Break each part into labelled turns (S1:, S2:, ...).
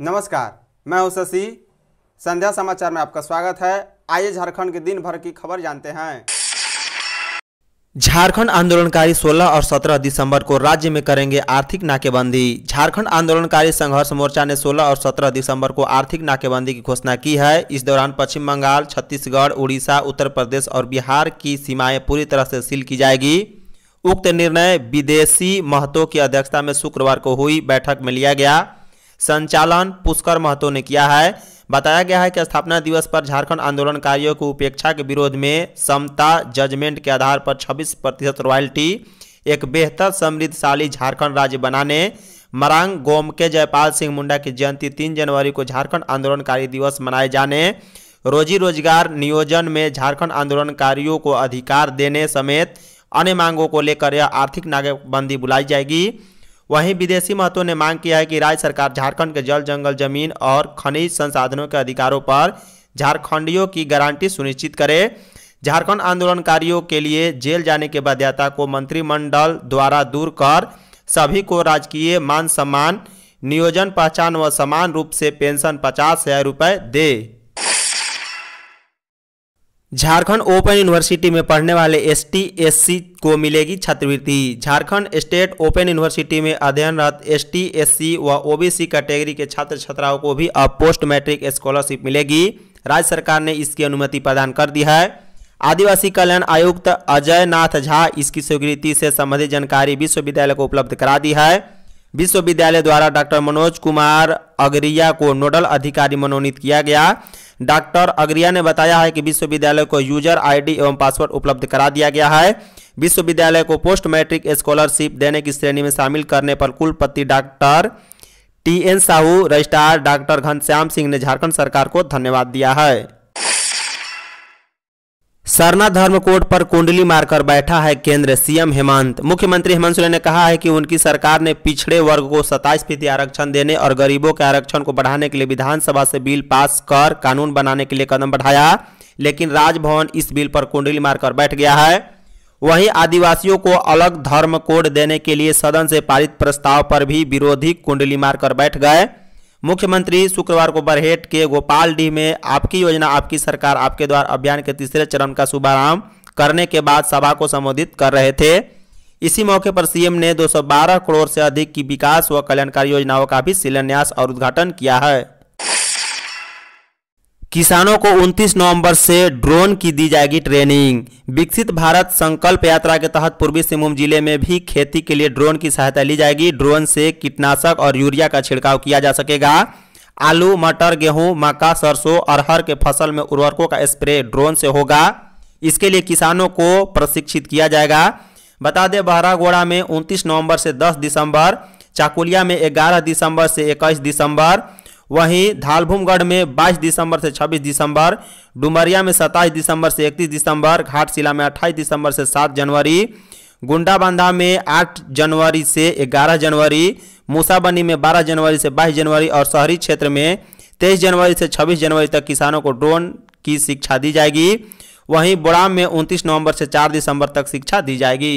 S1: नमस्कार मैं हूं शशि संध्या समाचार में आपका स्वागत है आइए झारखंड के दिन भर की खबर जानते हैं झारखंड आंदोलनकारी 16 और 17 दिसंबर को राज्य में करेंगे आर्थिक नाकेबंदी झारखंड आंदोलनकारी संघर्ष मोर्चा ने 16 और 17 दिसंबर को आर्थिक नाकेबंदी की घोषणा की है इस दौरान पश्चिम बंगाल छत्तीसगढ़ उड़ीसा उत्तर प्रदेश और बिहार की सीमाएं पूरी तरह से सील की जाएगी उक्त निर्णय विदेशी महतो की अध्यक्षता में शुक्रवार को हुई बैठक में लिया गया संचालन पुष्कर महतो ने किया है बताया गया है कि स्थापना दिवस पर झारखंड आंदोलनकारियों को उपेक्षा के विरोध में समता जजमेंट के आधार पर 26 प्रतिशत रॉयल्टी एक बेहतर समृद्धशाली झारखंड राज्य बनाने मरांग गोम के जयपाल सिंह मुंडा की जयंती तीन जनवरी को झारखंड आंदोलनकारी दिवस मनाए जाने रोजी रोजगार नियोजन में झारखंड आंदोलनकारियों को अधिकार देने समेत अन्य मांगों को लेकर यह आर्थिक नाकेबंदी बुलाई जाएगी वहीं विदेशी महत्व ने मांग किया है कि राज्य सरकार झारखंड के जल जंगल जमीन और खनिज संसाधनों के अधिकारों पर झारखंडियों की गारंटी सुनिश्चित करे झारखंड आंदोलनकारियों के लिए जेल जाने के बाध्यता को मंत्रिमंडल द्वारा दूर कर सभी को राजकीय मान सम्मान नियोजन पहचान व समान रूप से पेंशन पचास हजार रुपये दे झारखंड ओपन यूनिवर्सिटी में पढ़ने वाले एस टी को मिलेगी छात्रवृत्ति झारखंड स्टेट ओपन यूनिवर्सिटी में अध्ययनरत एस टी व ओबीसी कैटेगरी के छात्र छात्राओं को भी अब पोस्ट मैट्रिक स्कॉलरशिप मिलेगी राज्य सरकार ने इसकी अनुमति प्रदान कर दी है आदिवासी कल्याण आयुक्त अजय नाथ झा इसकी स्वीकृति से संबंधित जानकारी विश्वविद्यालय को उपलब्ध करा दी है विश्वविद्यालय द्वारा डॉक्टर मनोज कुमार अगरिया को नोडल अधिकारी मनोनीत किया गया डॉक्टर अग्रिया ने बताया है कि विश्वविद्यालय को यूजर आईडी एवं पासवर्ड उपलब्ध करा दिया गया है विश्वविद्यालय को पोस्ट मैट्रिक स्कॉलरशिप देने की श्रेणी में शामिल करने पर कुलपति doctor T N Sahu registrar doctor Ghanshyam Singh ने झारखंड सरकार को धन्यवाद दिया है सरना धर्म कोड पर कुंडली मारकर बैठा है केंद्र सीएम हेमंत मुख्यमंत्री हेमंत सोरेन ने कहा है कि उनकी सरकार ने पिछड़े वर्ग को सताईस फीसदी आरक्षण देने और गरीबों के आरक्षण को बढ़ाने के लिए विधानसभा से बिल पास कर कानून बनाने के लिए कदम बढ़ाया लेकिन राजभवन इस बिल पर कुंडली मारकर बैठ गया है वहीं आदिवासियों को अलग धर्म कोड देने के लिए सदन से पारित प्रस्ताव पर भी विरोधी कुंडली मारकर बैठ गए मुख्यमंत्री शुक्रवार को बरहेट के गोपालडीह में आपकी योजना आपकी सरकार आपके द्वार अभियान के तीसरे चरण का शुभारंभ करने के बाद सभा को संबोधित कर रहे थे इसी मौके पर सीएम ने 212 करोड़ से अधिक की विकास व कल्याणकारी योजनाओं का भी शिलान्यास और उद्घाटन किया है किसानों को 29 नवंबर से ड्रोन की दी जाएगी ट्रेनिंग विकसित भारत संकल्प यात्रा के तहत पूर्वी सिंहभूम जिले में भी खेती के लिए ड्रोन की सहायता ली जाएगी ड्रोन से कीटनाशक और यूरिया का छिड़काव किया जा सकेगा आलू मटर गेहूं मक्का सरसों अरहर के फसल में उर्वरकों का स्प्रे ड्रोन से होगा इसके लिए किसानों को प्रशिक्षित किया जाएगा बता दें बहरागोड़ा में उनतीस नवम्बर से दस दिसंबर चाकुलिया में ग्यारह दिसंबर से इक्कीस दिसंबर वहीं धालभूमगढ़ में 22 दिसंबर से 26 दिसंबर डुमरिया में सत्ताईस दिसंबर से 31 दिसंबर घाटशिला में अट्ठाईस दिसंबर से 7 जनवरी गुंडाबांधा में 8 जनवरी से 11 जनवरी मूसाबनी में 12 जनवरी से 22 जनवरी और शहरी क्षेत्र में 23 जनवरी से 26 जनवरी तक किसानों को ड्रोन की शिक्षा दी जाएगी वहीं बोराम में उनतीस नवंबर से चार दिसंबर तक शिक्षा दी जाएगी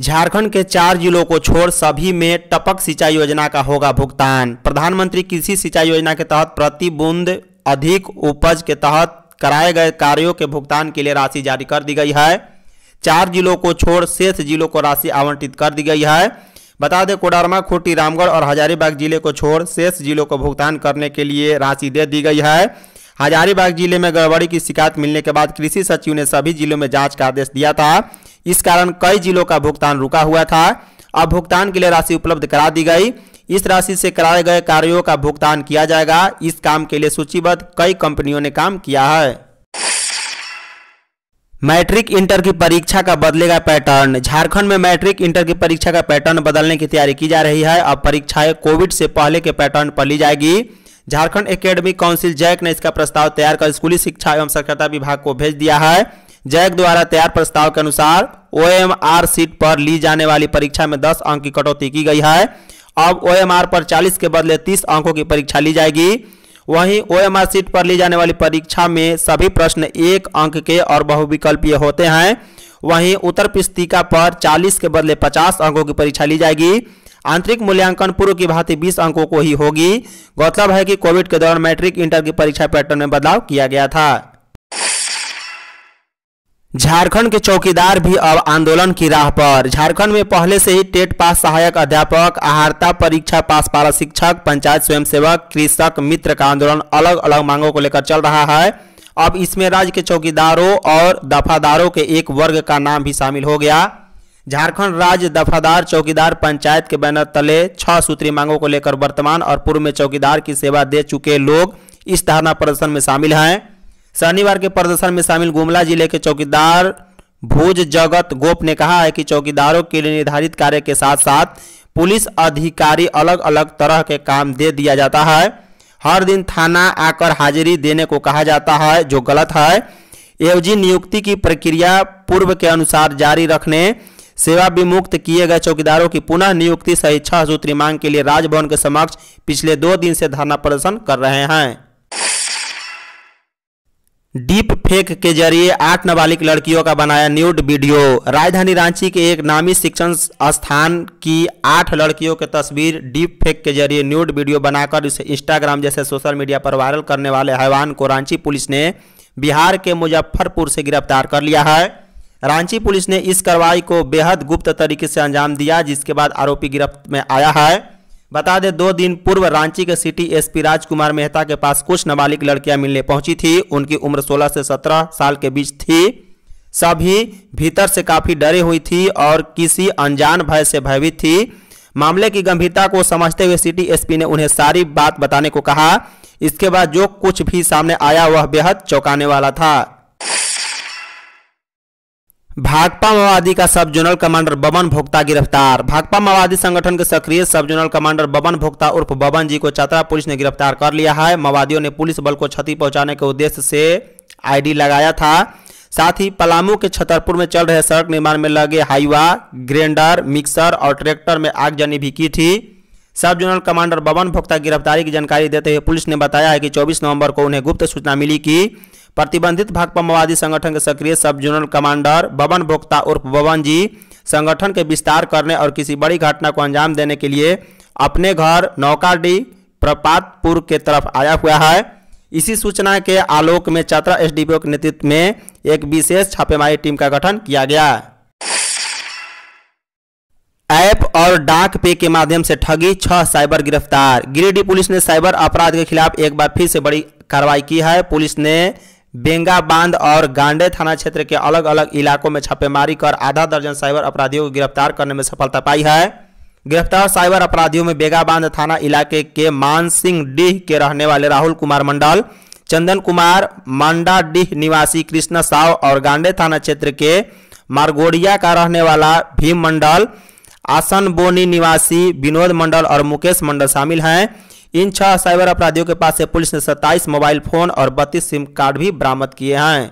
S1: झारखंड के चार जिलों को छोड़ सभी में टपक सिंचाई योजना का होगा भुगतान प्रधानमंत्री कृषि सिंचाई योजना के तहत प्रति बूंद अधिक उपज के तहत कराए गए कार्यों के भुगतान के लिए राशि जारी कर दी गई है चार जिलों को छोड़ शेष जिलों को राशि आवंटित कर दी गई है बता दें कोडरमा खूटी रामगढ़ और हजारीबाग जिले को छोड़ शेष जिलों को भुगतान करने के लिए राशि दे दी गई है हजारीबाग जिले में गड़बड़ी की शिकायत मिलने के बाद कृषि सचिव ने सभी जिलों में जांच का आदेश दिया था इस कारण कई जिलों का भुगतान रुका हुआ था अब भुगतान के लिए राशि उपलब्ध करा दी गई इस राशि से कराए गए कार्यों का भुगतान किया जाएगा इस काम के लिए सूचीबद्ध कई कंपनियों ने काम किया है मैट्रिक इंटर की परीक्षा का बदलेगा पैटर्न झारखंड में मैट्रिक इंटर की परीक्षा का पैटर्न बदलने की तैयारी की जा रही है अब परीक्षाएं कोविड से पहले के पैटर्न पर ली जाएगी झारखंड एकेडमिक काउंसिल जैक ने इसका प्रस्ताव तैयार कर स्कूली शिक्षा एवं साक्षरता विभाग को भेज दिया है जैक द्वारा तैयार प्रस्ताव के अनुसार ओ सीट पर ली जाने वाली परीक्षा में दस अंक की कटौती की गई है अब ओ पर चालीस के बदले तीस अंकों की परीक्षा ली जाएगी वहीं ओ सीट पर ली जाने वाली परीक्षा में सभी प्रश्न एक अंक के और बहुविकल्पीय होते हैं वहीं उत्तर पुस्तिका पर 40 के बदले 50 अंकों की परीक्षा ली जाएगी आंतरिक मूल्यांकन पूर्व की भांति 20 अंकों को ही होगी गौरतलब है कि कोविड के दौरान मैट्रिक इंटर की परीक्षा पैटर्न में बदलाव किया गया था झारखंड के चौकीदार भी अब आंदोलन की राह पर झारखंड में पहले से ही टेट पास सहायक अध्यापक आहारता परीक्षा पास पारा शिक्षक पंचायत स्वयंसेवक कृषक मित्र का आंदोलन अलग अलग मांगों को लेकर चल रहा है अब इसमें राज्य के चौकीदारों और दफादारों के एक वर्ग का नाम भी शामिल हो गया झारखंड राज्य दफादार चौकीदार पंचायत के बैनर तले छह सूत्री मांगों को लेकर वर्तमान और पूर्व में चौकीदार की सेवा दे चुके लोग इस धरना प्रदर्शन में शामिल हैं शनिवार के प्रदर्शन में शामिल गुमला जिले के चौकीदार भोज जगत गोप ने कहा है कि चौकीदारों के लिए निर्धारित कार्य के साथ साथ पुलिस अधिकारी अलग अलग तरह के काम दे दिया जाता है हर दिन थाना आकर हाजिरी देने को कहा जाता है जो गलत है एवजी नियुक्ति की प्रक्रिया पूर्व के अनुसार जारी रखने सेवा विमुक्त किए गए चौकीदारों की पुनः नियुक्ति सहित छह सूत्री मांग के लिए राजभवन के समक्ष पिछले दो दिन से धरना प्रदर्शन कर रहे हैं डीप फेक के जरिए आठ नाबालिग लड़कियों का बनाया न्यूड वीडियो राजधानी रांची के एक नामी शिक्षण स्थान की आठ लड़कियों की तस्वीर डीप फेक के जरिए न्यूड वीडियो बनाकर इसे इंस्टाग्राम जैसे सोशल मीडिया पर वायरल करने वाले हैवान को रांची पुलिस ने बिहार के मुजफ्फरपुर से गिरफ्तार कर लिया है रांची पुलिस ने इस कार्रवाई को बेहद गुप्त तरीके से अंजाम दिया जिसके बाद आरोपी गिरफ्त में आया है बता दें दो दिन पूर्व रांची के सिटी एसपी राजकुमार मेहता के पास कुछ नाबालिग लड़कियां मिलने पहुंची थी उनकी उम्र 16 से 17 साल के बीच थी सभी भीतर से काफी डरे हुई थी और किसी अनजान भय से भयभीत थी मामले की गंभीरता को समझते हुए सिटी एसपी ने उन्हें सारी बात बताने को कहा इसके बाद जो कुछ भी सामने आया वह बेहद चौंकाने वाला था भाकपा माओवादी का सब जोनल कमांडर बबन भोक्ता गिरफ्तार भाकपा माओवादी संगठन के सक्रिय सब जोनल कमांडर बबन भोक्ता उर्फ बबन जी को चतरा पुलिस ने गिरफ्तार कर लिया है माओवादियों ने पुलिस बल को क्षति पहुंचाने के उद्देश्य से आईडी लगाया था साथ ही पलामू के छतरपुर में चल रहे सड़क निर्माण में लगे हाईवा ग्रेंडर मिक्सर और ट्रैक्टर में आगजनी भी की थी सब जोनल कमांडर बबन भोक्ता गिरफ्तारी की जानकारी देते हुए पुलिस ने बताया है कि 24 नवंबर को उन्हें गुप्त सूचना मिली कि प्रतिबंधित भाकपा माओवादी संगठन के सक्रिय सब जोनल कमांडर बबन भोक्ता उर्फ बबन जी संगठन के विस्तार करने और किसी बड़ी घटना को अंजाम देने के लिए अपने घर नौकाडी प्रपातपुर के तरफ आया हुआ है इसी सूचना के आलोक में चतरा एसडीपीओ के नेतृत्व में एक विशेष छापेमारी टीम का गठन किया गया है ऐप और डाक पे के माध्यम से ठगी छह साइबर गिरफ्तार गिरिडीह पुलिस ने साइबर अपराध के खिलाफ एक बार फिर से बड़ी कार्रवाई की है पुलिस ने बेंगा बांध और गांडे थाना क्षेत्र के अलग अलग इलाकों में छापेमारी कर आधा दर्जन साइबर अपराधियों को गिरफ्तार करने में सफलता पाई है गिरफ्तार साइबर अपराधियों में बांध थाना इलाके के मान सिंह डीह के रहने वाले राहुल कुमार मंडल चंदन कुमार मांडा डीह निवासी कृष्णा साव और गांडे थाना क्षेत्र के मारगोड़िया का रहने वाला भीम मंडल आसन बोनी निवासी विनोद मंडल और मुकेश मंडल शामिल हैं इन छह साइबर अपराधियों के पास से पुलिस ने 27 मोबाइल फोन और बत्तीस सिम कार्ड भी बरामद किए हैं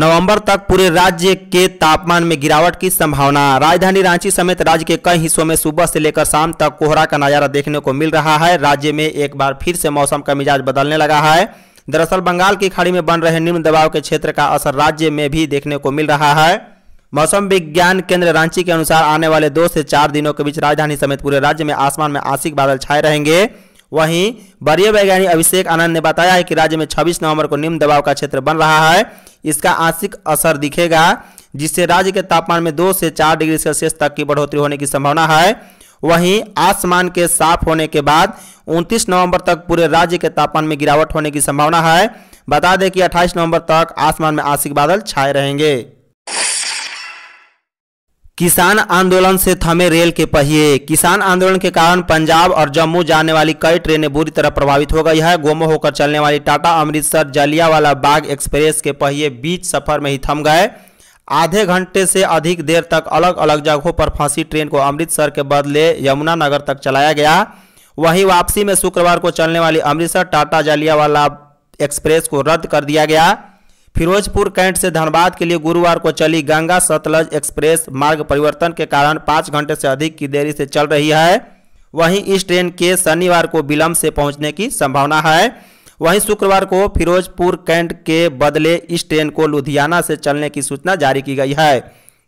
S1: नवंबर तक पूरे राज्य के तापमान में गिरावट की संभावना राजधानी रांची समेत राज्य के कई हिस्सों में सुबह से लेकर शाम तक कोहरा का नजारा देखने को मिल रहा है राज्य में एक बार फिर से मौसम का मिजाज बदलने लगा है दरअसल बंगाल की खाड़ी में बन रहे निम्न दबाव के क्षेत्र का असर राज्य में भी देखने को मिल रहा है मौसम विज्ञान केंद्र रांची के अनुसार आने वाले दो से चार दिनों के बीच राजधानी समेत पूरे राज्य में आसमान में आंशिक बादल छाए रहेंगे वहीं वरीय वैज्ञानिक अभिषेक आनंद ने बताया है कि राज्य में 26 नवंबर को निम्न दबाव का क्षेत्र बन रहा है इसका आंशिक असर दिखेगा जिससे राज्य के तापमान में दो से चार डिग्री सेल्सियस तक की बढ़ोतरी होने की संभावना है वहीं आसमान के साफ होने के बाद 29 नवंबर तक पूरे राज्य के तापमान में गिरावट होने की संभावना है बता दें कि 28 नवंबर तक आसमान में आंशिक बादल छाए रहेंगे किसान आंदोलन से थमे रेल के पहिए किसान आंदोलन के कारण पंजाब और जम्मू जाने वाली कई ट्रेनें बुरी तरह प्रभावित हो गई है गोमो होकर चलने वाली टाटा अमृतसर जलियावाला बाग एक्सप्रेस के पहिए बीच सफर में ही थम गए आधे घंटे से अधिक देर तक अलग अलग जगहों पर फंसी ट्रेन को अमृतसर के बदले यमुनानगर तक चलाया गया वहीं वापसी में शुक्रवार को चलने वाली अमृतसर टाटा जलियावाला एक्सप्रेस को रद्द कर दिया गया फिरोजपुर कैंट से धनबाद के लिए गुरुवार को चली गंगा सतलज एक्सप्रेस मार्ग परिवर्तन के कारण पाँच घंटे से अधिक की देरी से चल रही है वहीं इस ट्रेन के शनिवार को विलम्ब से पहुंचने की संभावना है वहीं शुक्रवार को फिरोजपुर कैंट के बदले इस ट्रेन को लुधियाना से चलने की सूचना जारी की गई है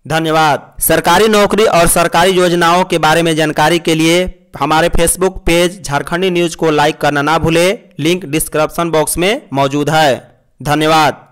S1: धन्यवाद सरकारी नौकरी और सरकारी योजनाओं के बारे में जानकारी के लिए हमारे फेसबुक पेज झारखंडी न्यूज को लाइक करना ना भूले लिंक डिस्क्रिप्शन बॉक्स में मौजूद है धन्यवाद